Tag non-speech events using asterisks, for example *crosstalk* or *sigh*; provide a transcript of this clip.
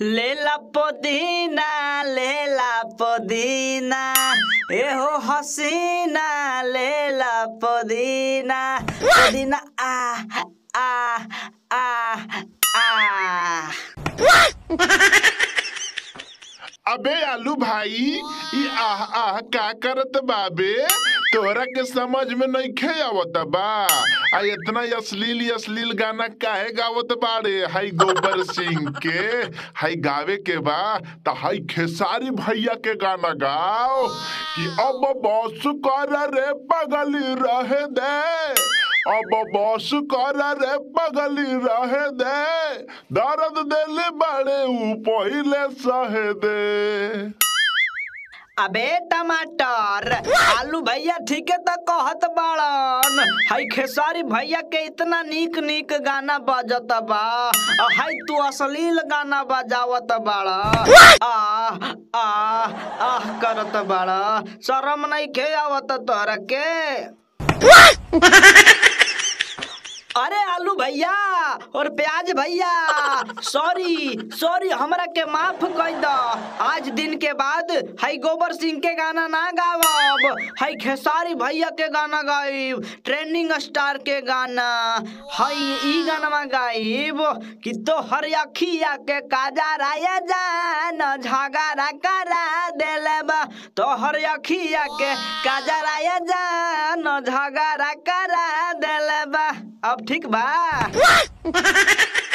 लेला पुदीना लेला पुदीना ए हो हसीना लेला पुदीना पुदीना आ आ आ आ अबे आलू भाई ये आह आह क्या करत बाबे तोरा के समझ में नहीं खे आवत बा आ इतना अश्लील अश्लील गाना काहे गावत बाड़े हाई गोबर सिंह के हाई गावे के बा त हाई खेसारी भैया के गाना गाओ कि अब बॉस कर रे पगल रह दे अब बॉस कर रे पगल रह दे दर्द दिल बड़े ऊ पहिले सह दे अबे टमाटर आलू भैया ठीक है तो कहत बड़न हाय खेसारी भैया के इतना नीक नीक गाना बजत बा हाय तू असली गाना बजावत बाड़ आ आ आ करत बाड़ शर्म नहीं के आवत तोरा के भैया और प्याज भैया सॉरी सॉरी हमरा के माफ कर दो आज दिन के बाद है गोबर सिंह के गाना ना गावब है खेसारी भैया के गाना गाइब ट्रेंडिंग स्टार के गाना है ई गाना गाइब कि तो हर अखिया के काजा राया जान झगड़ा करा देलब तो हर अखिया के काजा राया जान झगड़ा करा देलब अब ठीक बा *laughs*